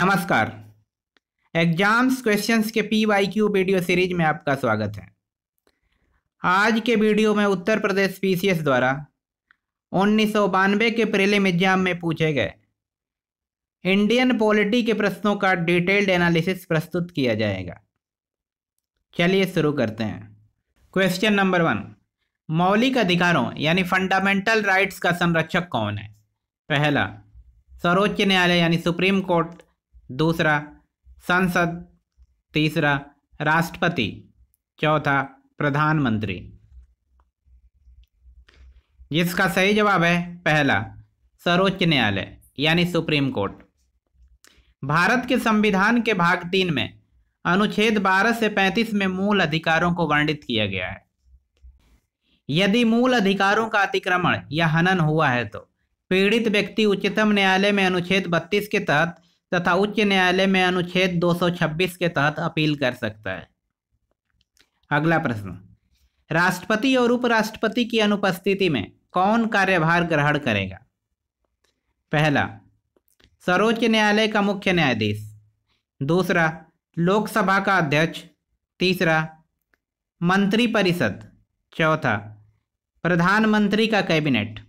नमस्कार exams questions के P Y Q video series में आपका स्वागत है आज के वीडियो में उत्तर प्रदेश पीसीएस द्वारा उन्नीस के प्रीलिम एग्जाम में पूछे गए इंडियन पॉलिटी के प्रश्नों का डिटेल्ड एनालिसिस प्रस्तुत किया जाएगा चलिए शुरू करते हैं क्वेश्चन नंबर वन मौलिक अधिकारों यानी फंडामेंटल राइट्स का संरक्षक कौन है पहला सर्वोच्च न्यायालय यानी सुप्रीम कोर्ट दूसरा संसद तीसरा राष्ट्रपति चौथा प्रधानमंत्री जिसका सही जवाब है पहला सर्वोच्च न्यायालय यानी सुप्रीम कोर्ट भारत के संविधान के भाग तीन में अनुच्छेद 12 से 35 में मूल अधिकारों को वर्णित किया गया है यदि मूल अधिकारों का अतिक्रमण या हनन हुआ है तो पीड़ित व्यक्ति उच्चतम न्यायालय में अनुच्छेद 32 के तहत तथा उच्च न्यायालय में अनुच्छेद 226 के तहत अपील कर सकता है अगला प्रश्न राष्ट्रपति और उपराष्ट्रपति की अनुपस्थिति में कौन कार्यभार ग्रहण करेगा पहला सर्वोच्च न्यायालय का मुख्य न्यायाधीश दूसरा लोकसभा का अध्यक्ष तीसरा मंत्रिपरिषद चौथा प्रधानमंत्री का कैबिनेट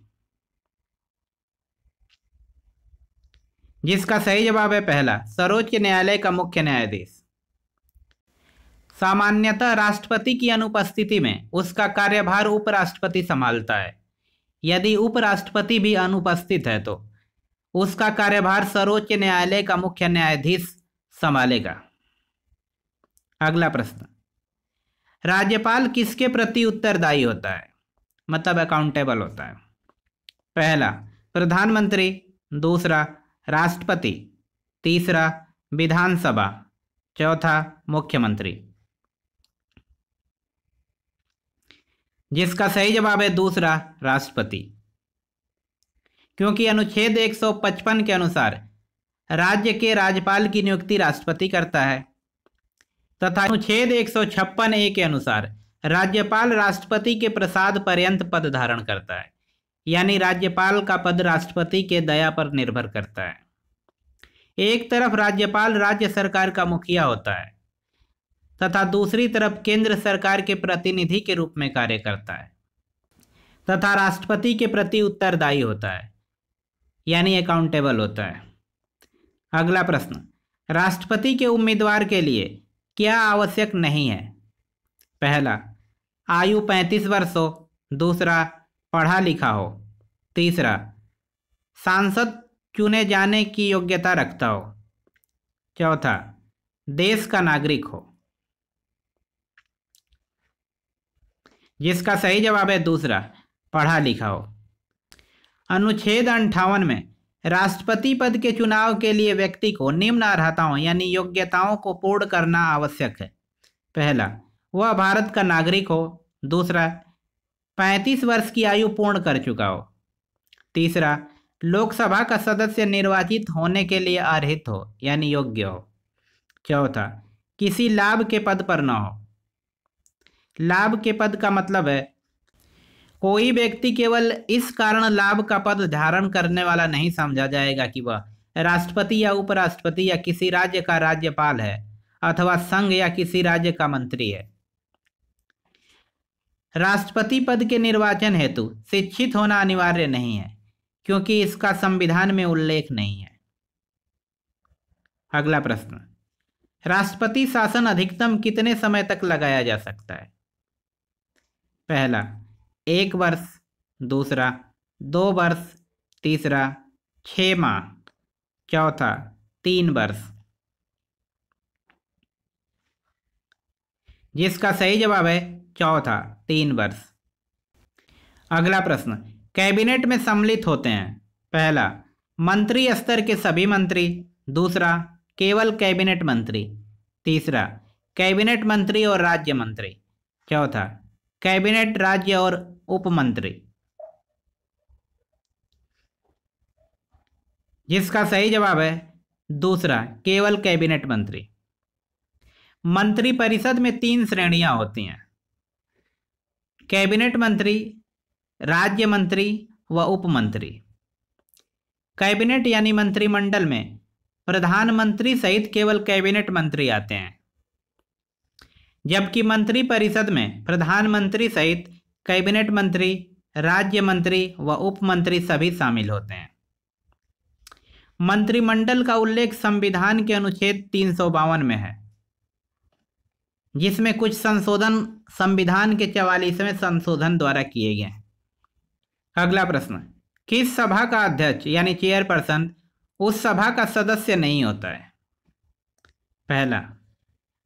जिसका सही जवाब है पहला सर्वोच्च न्यायालय का मुख्य न्यायाधीश सामान्यतः राष्ट्रपति की अनुपस्थिति में उसका कार्यभार उपराष्ट्रपति संभालता है यदि उपराष्ट्रपति भी अनुपस्थित है तो उसका कार्यभार सर्वोच्च न्यायालय का मुख्य न्यायाधीश संभालेगा अगला प्रश्न राज्यपाल किसके प्रति उत्तरदायी होता है मतलब अकाउंटेबल होता है पहला प्रधानमंत्री दूसरा राष्ट्रपति तीसरा विधानसभा चौथा मुख्यमंत्री जिसका सही जवाब है दूसरा राष्ट्रपति क्योंकि अनुच्छेद 155 के अनुसार राज्य के राज्यपाल की नियुक्ति राष्ट्रपति करता है तथा अनुच्छेद एक सौ ए के अनुसार राज्यपाल राष्ट्रपति के प्रसाद पर्यंत पद धारण करता है यानी राज्यपाल का पद राष्ट्रपति के दया पर निर्भर करता है एक तरफ राज्यपाल राज्य सरकार का मुखिया होता है तथा दूसरी तरफ केंद्र सरकार के प्रतिनिधि के रूप में कार्य करता है तथा राष्ट्रपति के प्रति उत्तरदायी होता है यानी अकाउंटेबल होता है अगला प्रश्न राष्ट्रपति के उम्मीदवार के लिए क्या आवश्यक नहीं है पहला आयु पैंतीस वर्ष हो दूसरा पढ़ा लिखा हो तीसरा सांसद चुने जाने की योग्यता रखता हो चौथा देश का नागरिक हो जिसका सही जवाब है दूसरा पढ़ा लिखा हो अनुच्छेद अंठावन में राष्ट्रपति पद के चुनाव के लिए व्यक्ति को निम्न अर्ताओं यानी योग्यताओं को पूर्ण करना आवश्यक है पहला वह भारत का नागरिक हो दूसरा पैंतीस वर्ष की आयु पूर्ण कर चुका हो तीसरा लोकसभा का सदस्य निर्वाचित होने के लिए अर्हित हो यानी योग्य हो चौथा किसी लाभ के पद पर न हो लाभ के पद का मतलब है कोई व्यक्ति केवल इस कारण लाभ का पद धारण करने वाला नहीं समझा जाएगा कि वह राष्ट्रपति या उपराष्ट्रपति या किसी राज्य का राज्यपाल है अथवा संघ या किसी राज्य का मंत्री है राष्ट्रपति पद के निर्वाचन हेतु शिक्षित होना अनिवार्य नहीं है क्योंकि इसका संविधान में उल्लेख नहीं है अगला प्रश्न राष्ट्रपति शासन अधिकतम कितने समय तक लगाया जा सकता है पहला एक वर्ष दूसरा दो वर्ष तीसरा छ माह चौथा तीन वर्ष जिसका सही जवाब है चौथा तीन वर्ष अगला प्रश्न कैबिनेट में सम्मिलित होते हैं पहला मंत्री स्तर के सभी मंत्री दूसरा केवल कैबिनेट मंत्री तीसरा कैबिनेट मंत्री और राज्य मंत्री चौथा कैबिनेट राज्य और उपमंत्री जिसका सही जवाब है दूसरा केवल कैबिनेट मंत्री मंत्रिपरिषद में तीन श्रेणियां होती हैं कैबिनेट मंत्री राज्य मंत्री व उपमंत्री कैबिनेट यानी मंत्रिमंडल में प्रधानमंत्री सहित केवल कैबिनेट मंत्री आते हैं जबकि मंत्री परिषद में प्रधानमंत्री सहित कैबिनेट मंत्री राज्य मंत्री व उप मंत्री सभी शामिल होते हैं मंत्रिमंडल का उल्लेख संविधान के अनुच्छेद तीन में है जिसमें कुछ संशोधन संविधान के चवालीसवें संशोधन द्वारा किए गए हैं अगला प्रश्न किस सभा का अध्यक्ष यानी चेयरपर्सन उस सभा का सदस्य नहीं होता है पहला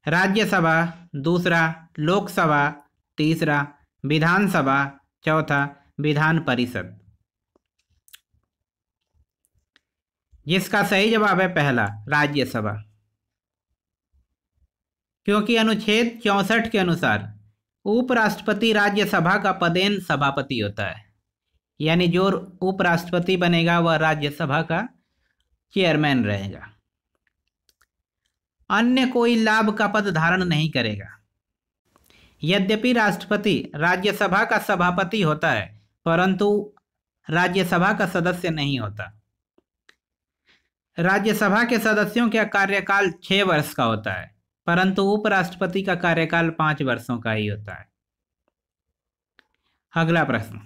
राज्यसभा दूसरा लोकसभा तीसरा विधानसभा चौथा विधान परिषद जिसका सही जवाब है पहला राज्यसभा क्योंकि अनुच्छेद चौंसठ के अनुसार उपराष्ट्रपति राज्यसभा का पदेन सभापति होता है यानी जो उपराष्ट्रपति बनेगा वह राज्यसभा का चेयरमैन रहेगा अन्य कोई लाभ का पद धारण नहीं करेगा यद्यपि राष्ट्रपति राज्यसभा का सभापति होता है परंतु राज्यसभा का सदस्य नहीं होता राज्यसभा के सदस्यों का कार्यकाल छः वर्ष का होता है परंतु उपराष्ट्रपति का कार्यकाल पांच वर्षों का ही होता है अगला प्रश्न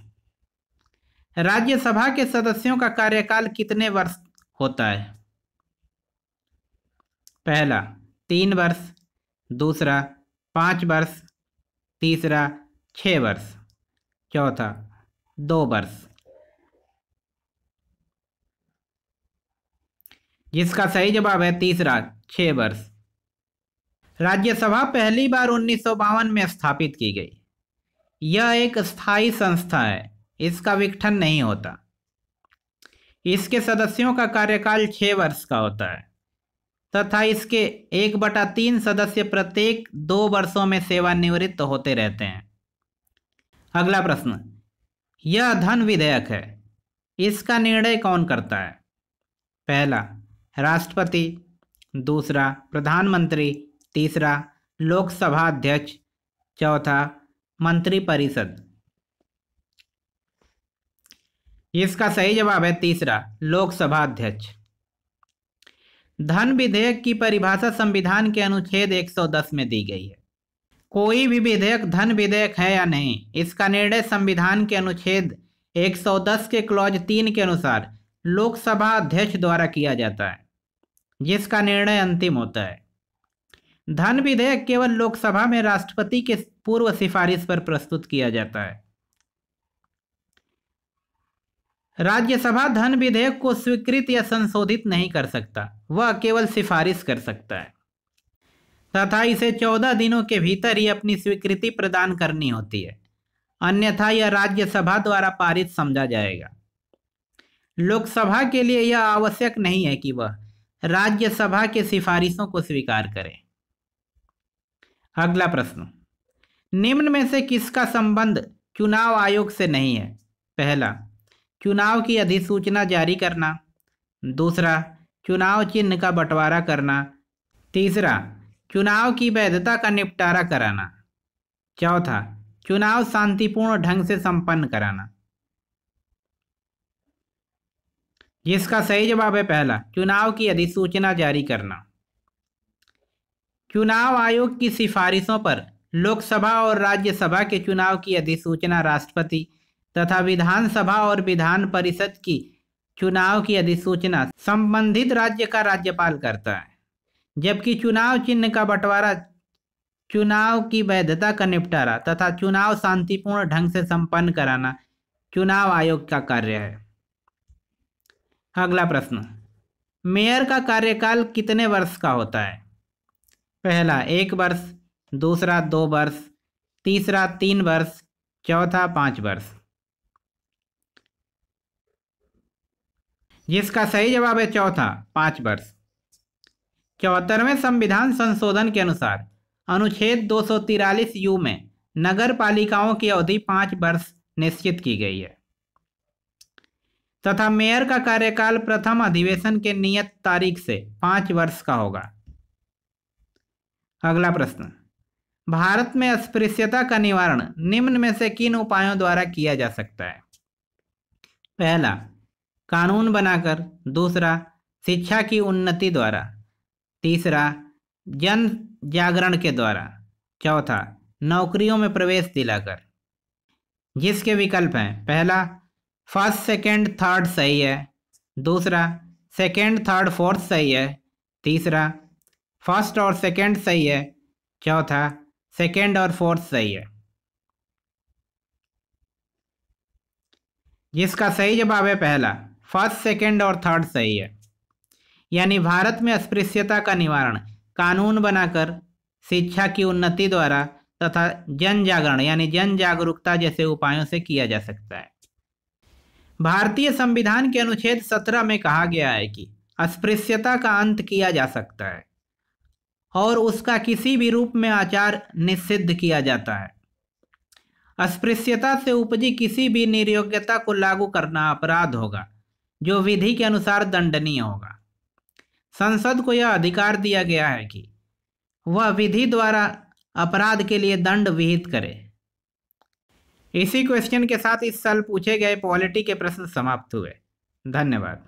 राज्यसभा के सदस्यों का कार्यकाल कितने वर्ष होता है पहला तीन वर्ष दूसरा पांच वर्ष तीसरा छ वर्ष चौथा दो वर्ष जिसका सही जवाब है तीसरा छ वर्ष राज्यसभा पहली बार उन्नीस में स्थापित की गई यह एक स्थायी संस्था है इसका विघटन नहीं होता इसके सदस्यों का कार्यकाल छह वर्ष का होता है तथा इसके एक बटा तीन सदस्य प्रत्येक दो वर्षों में सेवानिवृत्त होते रहते हैं अगला प्रश्न यह धन विधेयक है इसका निर्णय कौन करता है पहला राष्ट्रपति दूसरा प्रधानमंत्री तीसरा लोकसभा अध्यक्ष चौथा मंत्रिपरिषद इसका सही जवाब है तीसरा लोकसभा अध्यक्ष धन विधेयक की परिभाषा संविधान के अनुच्छेद 110 में दी गई है कोई भी विधेयक धन विधेयक है या नहीं इसका निर्णय संविधान के अनुच्छेद 110 के क्लॉज तीन के अनुसार लोकसभा अध्यक्ष द्वारा किया जाता है जिसका निर्णय अंतिम होता है धन विधेयक केवल लोकसभा में राष्ट्रपति के पूर्व सिफारिश पर प्रस्तुत किया जाता है राज्यसभा धन विधेयक को स्वीकृत या संशोधित नहीं कर सकता वह केवल सिफारिश कर सकता है तथा इसे चौदह दिनों के भीतर ही अपनी स्वीकृति प्रदान करनी होती है अन्यथा यह राज्यसभा द्वारा पारित समझा जाएगा लोकसभा के लिए यह आवश्यक नहीं है कि वह राज्यसभा के सिफारिशों को स्वीकार करें अगला प्रश्न निम्न में से किसका संबंध चुनाव आयोग से नहीं है पहला चुनाव की अधिसूचना जारी करना दूसरा चुनाव चिन्ह का बंटवारा करना तीसरा चुनाव की वैधता का निपटारा कराना चौथा चुनाव शांतिपूर्ण ढंग से संपन्न कराना जिसका सही जवाब है पहला चुनाव की अधिसूचना जारी करना चुनाव आयोग की सिफारिशों पर लोकसभा और राज्यसभा के चुनाव की अधिसूचना राष्ट्रपति तथा विधानसभा और विधान परिषद की चुनाव की अधिसूचना संबंधित राज्य का राज्यपाल करता है जबकि चुनाव चिन्ह का बंटवारा चुनाव की वैधता का निपटारा तथा चुनाव शांतिपूर्ण ढंग से संपन्न कराना चुनाव आयोग का कार्य है अगला प्रश्न मेयर का कार्यकाल कितने वर्ष का होता है पहला एक वर्ष दूसरा दो वर्ष तीसरा तीन वर्ष चौथा पाँच वर्ष जिसका सही जवाब है चौथा पाँच वर्ष चौहत्तरवें संविधान संशोधन के अनुसार अनुच्छेद दो यू में नगर पालिकाओं की अवधि पाँच वर्ष निश्चित की गई है तथा मेयर का कार्यकाल प्रथम अधिवेशन के नियत तारीख से पाँच वर्ष का होगा अगला प्रश्न भारत में अस्पृश्यता का निवारण निम्न में से किन उपायों द्वारा किया जा सकता है पहला कानून बनाकर दूसरा शिक्षा की उन्नति द्वारा तीसरा जन जागरण के द्वारा चौथा नौकरियों में प्रवेश दिलाकर जिसके विकल्प हैं पहला फर्स्ट सेकंड थर्ड सही है दूसरा सेकंड थर्ड फोर्थ सही है तीसरा फर्स्ट और सेकंड सही है चौथा सेकंड और फोर्थ सही है जिसका सही जवाब है पहला फर्स्ट सेकंड और थर्ड सही है यानी भारत में अस्पृश्यता का निवारण कानून बनाकर शिक्षा की उन्नति द्वारा तथा जन जागरण यानी जन जागरूकता जैसे उपायों से किया जा सकता है भारतीय संविधान के अनुच्छेद सत्रह में कहा गया है कि अस्पृश्यता का अंत किया जा सकता है और उसका किसी भी रूप में आचार निषिद्ध किया जाता है अस्पृश्यता से उपजी किसी भी निर्योग्यता को लागू करना अपराध होगा जो विधि के अनुसार दंडनीय होगा संसद को यह अधिकार दिया गया है कि वह विधि द्वारा अपराध के लिए दंड विहित करे इसी क्वेश्चन के साथ इस साल पूछे गए पॉलिटी के प्रश्न समाप्त हुए धन्यवाद